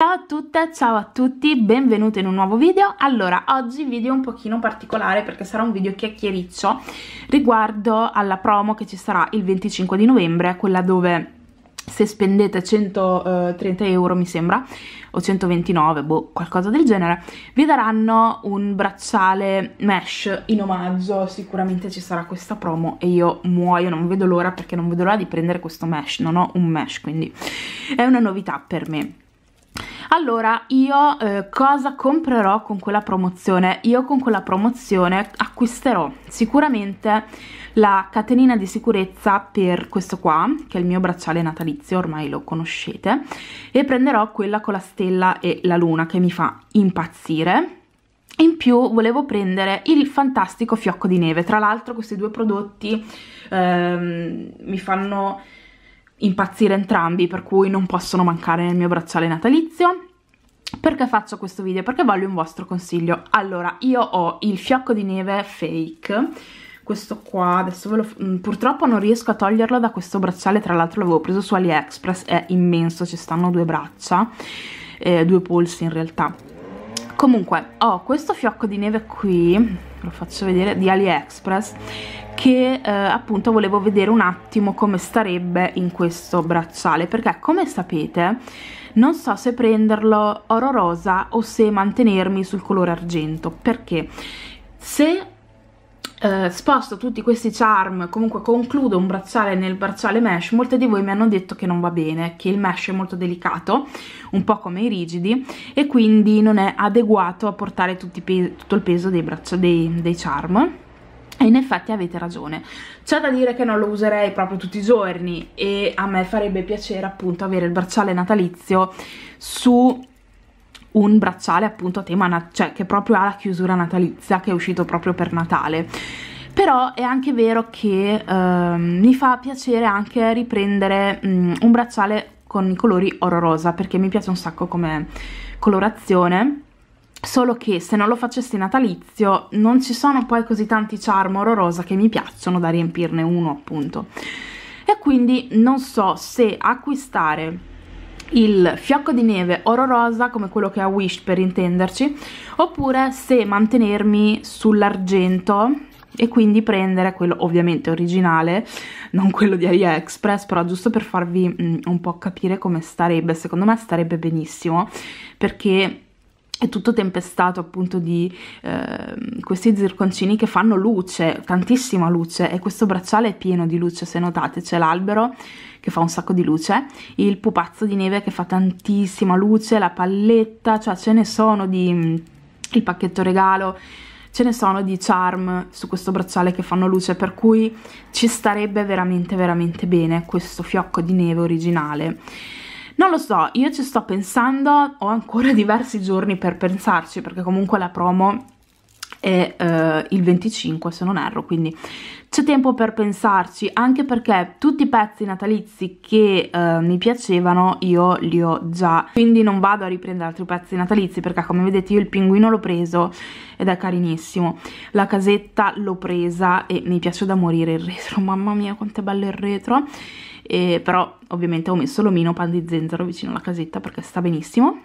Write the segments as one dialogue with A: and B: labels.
A: Ciao a tutte, ciao a tutti, benvenuti in un nuovo video. Allora, oggi video un pochino particolare perché sarà un video chiacchiericcio riguardo alla promo che ci sarà il 25 di novembre, quella dove se spendete 130 eh, euro mi sembra, o 129, boh, qualcosa del genere, vi daranno un bracciale mesh in omaggio, sicuramente ci sarà questa promo e io muoio, non vedo l'ora perché non vedo l'ora di prendere questo mesh, non ho un mesh, quindi è una novità per me allora io eh, cosa comprerò con quella promozione? Io con quella promozione acquisterò sicuramente la catenina di sicurezza per questo qua, che è il mio bracciale natalizio, ormai lo conoscete, e prenderò quella con la stella e la luna che mi fa impazzire. In più volevo prendere il fantastico fiocco di neve, tra l'altro questi due prodotti ehm, mi fanno impazzire entrambi, per cui non possono mancare nel mio bracciale natalizio. Perché faccio questo video? Perché voglio un vostro consiglio. Allora, io ho il fiocco di neve fake, questo qua, adesso ve lo... Mm, purtroppo non riesco a toglierlo da questo bracciale, tra l'altro l'avevo preso su AliExpress, è immenso, ci stanno due braccia, eh, due polsi in realtà comunque ho questo fiocco di neve qui lo faccio vedere di AliExpress che eh, appunto volevo vedere un attimo come starebbe in questo bracciale perché come sapete non so se prenderlo oro rosa o se mantenermi sul colore argento perché se eh, sposto tutti questi charm, comunque concludo un bracciale nel bracciale mesh, molte di voi mi hanno detto che non va bene, che il mesh è molto delicato, un po' come i rigidi, e quindi non è adeguato a portare tutto il peso dei, braccia, dei, dei charm. E in effetti avete ragione, c'è da dire che non lo userei proprio tutti i giorni e a me farebbe piacere appunto avere il bracciale natalizio su un bracciale appunto a tema, cioè che proprio ha la chiusura natalizia, che è uscito proprio per Natale però è anche vero che eh, mi fa piacere anche riprendere mh, un bracciale con i colori oro rosa perché mi piace un sacco come colorazione solo che se non lo facessi natalizio non ci sono poi così tanti charm oro rosa che mi piacciono da riempirne uno appunto e quindi non so se acquistare il fiocco di neve oro rosa come quello che ha Wish per intenderci oppure se mantenermi sull'argento e quindi prendere quello ovviamente originale non quello di AliExpress però giusto per farvi mm, un po' capire come starebbe secondo me starebbe benissimo perché è tutto tempestato appunto di eh, questi zirconcini che fanno luce, tantissima luce e questo bracciale è pieno di luce, se notate c'è l'albero che fa un sacco di luce, il pupazzo di neve che fa tantissima luce, la palletta, cioè ce ne sono di il pacchetto regalo, ce ne sono di charm su questo bracciale che fanno luce per cui ci starebbe veramente veramente bene questo fiocco di neve originale non lo so, io ci sto pensando, ho ancora diversi giorni per pensarci perché comunque la promo è eh, il 25 se non erro, quindi c'è tempo per pensarci, anche perché tutti i pezzi natalizi che eh, mi piacevano io li ho già, quindi non vado a riprendere altri pezzi natalizi perché come vedete io il pinguino l'ho preso ed è carinissimo, la casetta l'ho presa e mi piace da morire il retro, mamma mia quanto è bello il retro eh, però ovviamente ho messo l'omino, pan di zenzero vicino alla casetta perché sta benissimo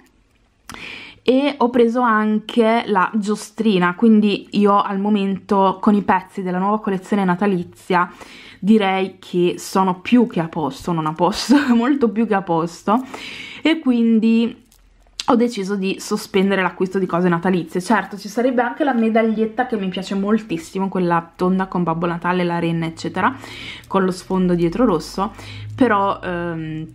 A: e ho preso anche la giostrina, quindi io al momento con i pezzi della nuova collezione natalizia direi che sono più che a posto, non a posto, molto più che a posto e quindi ho deciso di sospendere l'acquisto di cose natalizie. Certo, ci sarebbe anche la medaglietta che mi piace moltissimo, quella tonda con Babbo Natale, la renna, eccetera, con lo sfondo dietro rosso, però... Ehm,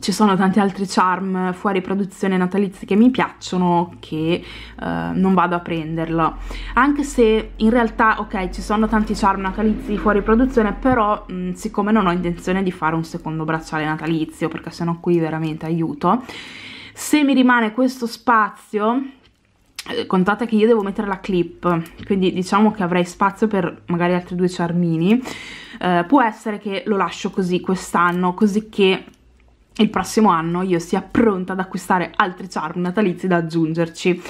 A: ci sono tanti altri charm fuori produzione natalizi che mi piacciono che eh, non vado a prenderlo. anche se in realtà ok ci sono tanti charm natalizi fuori produzione però mh, mm, siccome non ho intenzione di fare un secondo bracciale natalizio perché sennò qui veramente aiuto se mi rimane questo spazio eh, contate che io devo mettere la clip quindi diciamo che avrei spazio per magari altri due charmini eh, può essere che lo lascio così quest'anno così che il prossimo anno io sia pronta ad acquistare altri charm natalizi da aggiungerci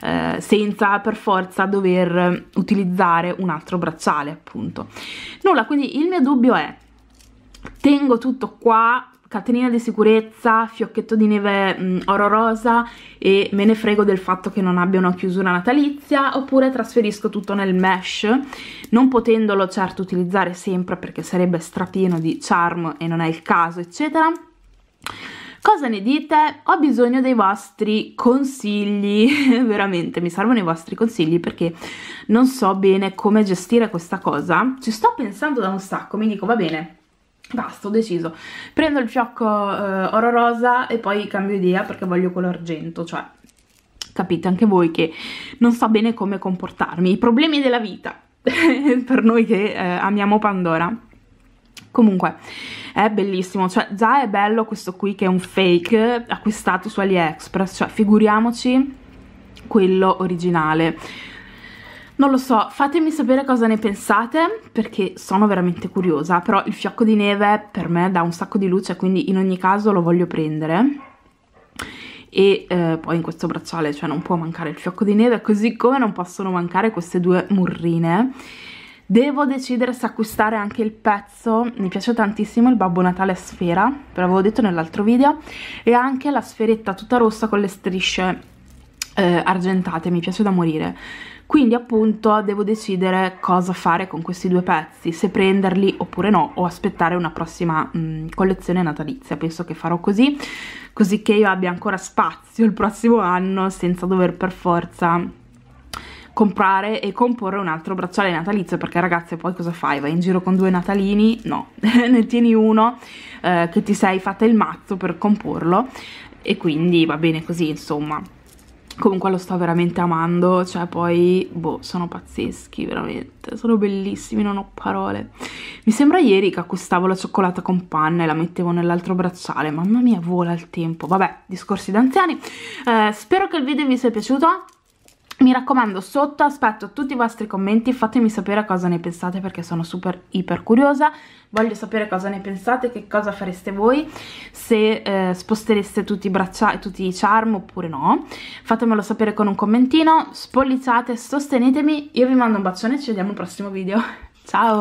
A: eh, senza per forza dover utilizzare un altro bracciale appunto nulla quindi il mio dubbio è tengo tutto qua catenina di sicurezza, fiocchetto di neve mh, mm, oro rosa e me ne frego del fatto che non abbia una chiusura natalizia oppure trasferisco tutto nel mesh non potendolo certo utilizzare sempre perché sarebbe strapieno di charm e non è il caso eccetera Cosa ne dite? Ho bisogno dei vostri consigli, veramente mi servono i vostri consigli perché non so bene come gestire questa cosa. Ci sto pensando da un sacco, mi dico va bene, Basta, ho deciso. Prendo il fiocco eh, oro rosa e poi cambio idea perché voglio quello argento, cioè capite anche voi che non so bene come comportarmi. I problemi della vita per noi che eh, amiamo Pandora. Comunque, è bellissimo, cioè già è bello questo qui che è un fake acquistato su AliExpress, cioè figuriamoci quello originale non lo so, fatemi sapere cosa ne pensate perché sono veramente curiosa, però il fiocco di neve per me dà un sacco di luce quindi in ogni caso lo voglio prendere e eh, poi in questo bracciale cioè non può mancare il fiocco di neve così come non possono mancare queste due murrine Devo decidere se acquistare anche il pezzo, mi piace tantissimo il Babbo Natale a sfera, ve l'avevo detto nell'altro video, e anche la sferetta tutta rossa con le strisce eh, argentate, mi piace da morire quindi appunto devo decidere cosa fare con questi due pezzi, se prenderli oppure no, o aspettare una prossima mh, mm, collezione natalizia, penso che farò così, così che io abbia ancora spazio il prossimo anno senza dover per forza comprare e comporre un altro bracciale natalizio perché ragazze poi cosa fai? Vai in giro con due natalini? No, ne tieni uno eh, che ti sei fatta il mazzo per comporlo e quindi va bene così insomma Comunque lo sto veramente amando, cioè poi, boh, sono pazzeschi, veramente, sono bellissimi, non ho parole. Mi sembra ieri che acquistavo la cioccolata con panna e la mettevo nell'altro bracciale, mamma mia, vola il tempo. Vabbè, discorsi d'anziani. Eh, spero che il video vi sia piaciuto, mi raccomando, sotto aspetto tutti i vostri commenti, fatemi sapere cosa ne pensate perché sono super iper curiosa, voglio sapere cosa ne pensate, che cosa fareste voi, se eh, spostereste tutti i bracciali, tutti i charm oppure no, fatemelo sapere con un commentino, spolliciate, sostenetemi, io vi mando un bacione e ci vediamo al prossimo video, ciao!